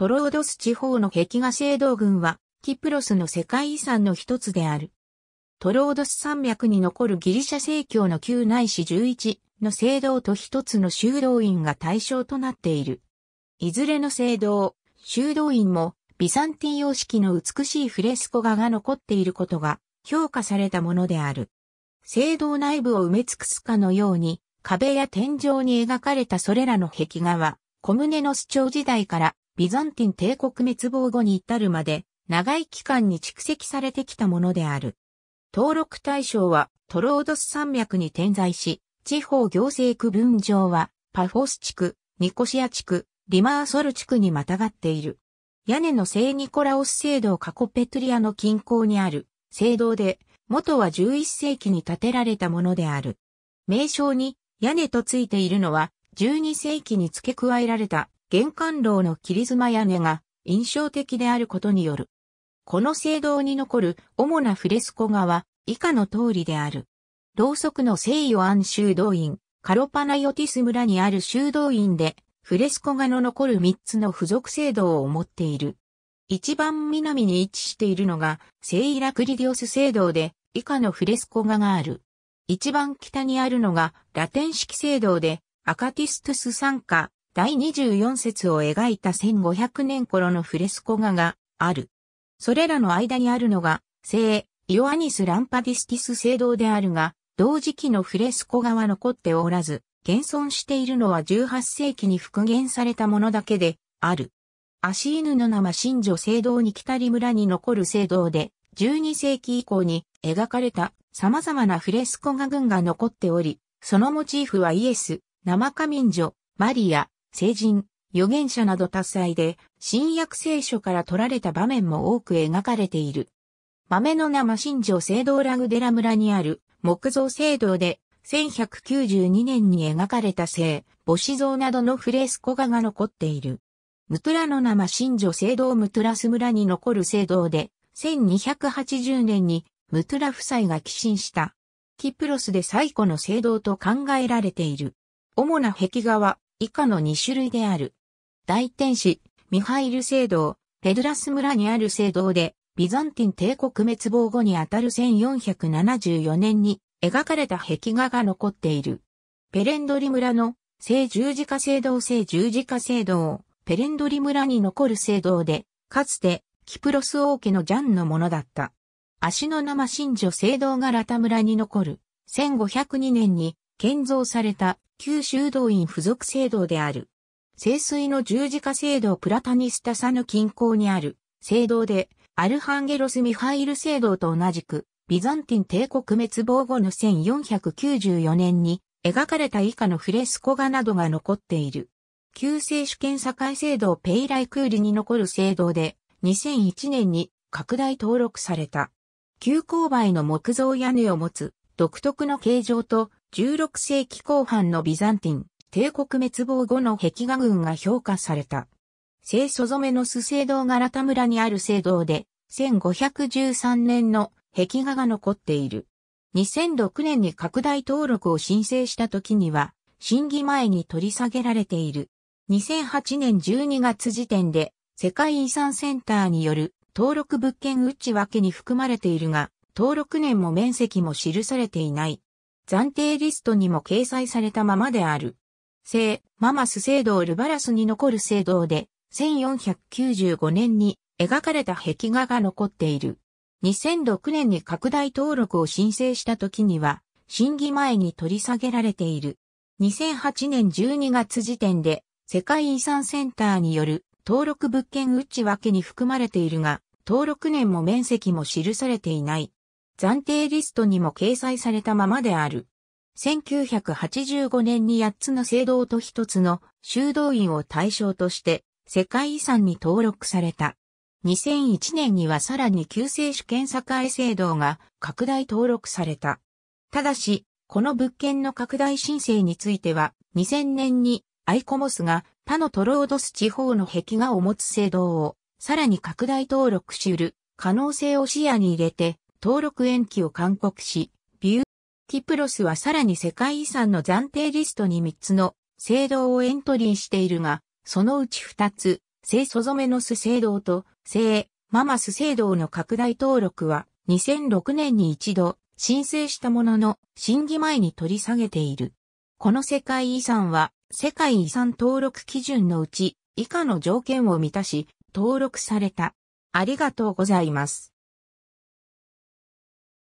トロードス地方の壁画聖堂群は、キプロスの世界遺産の一つである。トロードス山脈に残るギリシャ正教の旧内史11の聖堂と一つの修道院が対象となっている。いずれの聖堂、修道院も、ビサンティン様式の美しいフレスコ画が残っていることが評価されたものである。聖堂内部を埋め尽くすかのように、壁や天井に描かれたそれらの壁画は、小胸の主張時代からビザンティン帝国滅亡後に至るまで、長い期間に蓄積されてきたものである。登録対象はトロードス山脈に点在し、地方行政区分上はパフォス地区、ニコシア地区、リマーソル地区にまたがっている。屋根の聖ニコラオス聖堂カコペトリアの近郊にある聖堂で、元は11世紀に建てられたものである。名称に屋根とついているのは12世紀に付け加えられた玄関楼の切妻屋根が印象的であることによる。この聖堂に残る主なフレスコ画は以下の通りである。ろうそくの聖ヨアン修道院、カロパナヨティス村にある修道院で、フレスコ画の残る三つの付属聖堂を持っている。一番南に位置しているのが、聖イラクリディオス聖堂で、以下のフレスコ画がある。一番北にあるのが、ラテン式聖堂で、アカティストゥス参加、第24節を描いた1500年頃のフレスコ画がある。それらの間にあるのが、聖、イオアニス・ランパディスティス聖堂であるが、同時期のフレスコ画は残っておらず、現存しているのは18世紀に復元されたものだけである。アシーヌの生神女聖堂に来たり村に残る聖堂で、12世紀以降に描かれた様々なフレスコ画群が残っており、そのモチーフはイエス、生神女、マリア、聖人、預言者など多彩で、新約聖書から取られた場面も多く描かれている。豆の生新城聖堂ラグデラ村にある木造聖堂で、1192年に描かれた聖、母子像などのフレスコ画が残っている。ムトラの生新城聖堂ムトラス村に残る聖堂で、1280年にムトラ夫妻が寄進した。キプロスで最古の聖堂と考えられている。主な壁画は以下の2種類である。大天使、ミハイル聖堂、ペドラス村にある聖堂で、ビザンティン帝国滅亡後にあたる1474年に描かれた壁画が残っている。ペレンドリ村の聖十字架聖堂聖十字架聖堂、ペレンドリ村に残る聖堂で、かつてキプロス王家のジャンのものだった。足の生神女聖堂がラタ村に残る1502年に建造された旧修道院付属聖堂である。聖水の十字架聖堂プラタニスタサヌ近郊にある聖堂で、アルハンゲロス・ミハイル聖堂と同じく、ビザンティン帝国滅亡後の1494年に描かれた以下のフレスコ画などが残っている。旧聖主権境聖堂ペイライクーリに残る聖堂で、2001年に拡大登録された。急勾配の木造屋根を持つ独特の形状と16世紀後半のビザンティン、帝国滅亡後の壁画群が評価された。清祖染めのス聖堂がラタ村にある聖堂で、1513年の壁画が残っている。2006年に拡大登録を申請した時には、審議前に取り下げられている。2008年12月時点で、世界遺産センターによる登録物件内訳に含まれているが、登録年も面積も記されていない。暫定リストにも掲載されたままである。聖、ママス聖堂ルバラスに残る聖堂で、1495年に描かれた壁画が残っている。2006年に拡大登録を申請した時には、審議前に取り下げられている。2008年12月時点で、世界遺産センターによる登録物件内訳に含まれているが、登録年も面積も記されていない。暫定リストにも掲載されたままである。1985年に8つの聖堂と1つの修道院を対象として世界遺産に登録された。2001年にはさらに救世主権栄聖堂が拡大登録された。ただし、この物件の拡大申請については、2000年にアイコモスが他のトロードス地方の壁画を持つ聖堂をさらに拡大登録しうる可能性を視野に入れて登録延期を勧告し、ビューティプロスはさらに世界遺産の暫定リストに3つの聖堂をエントリーしているが、そのうち2つ、聖ソゾメノス聖堂と聖ママス聖堂の拡大登録は2006年に一度申請したものの審議前に取り下げている。この世界遺産は世界遺産登録基準のうち以下の条件を満たし登録された。ありがとうございます。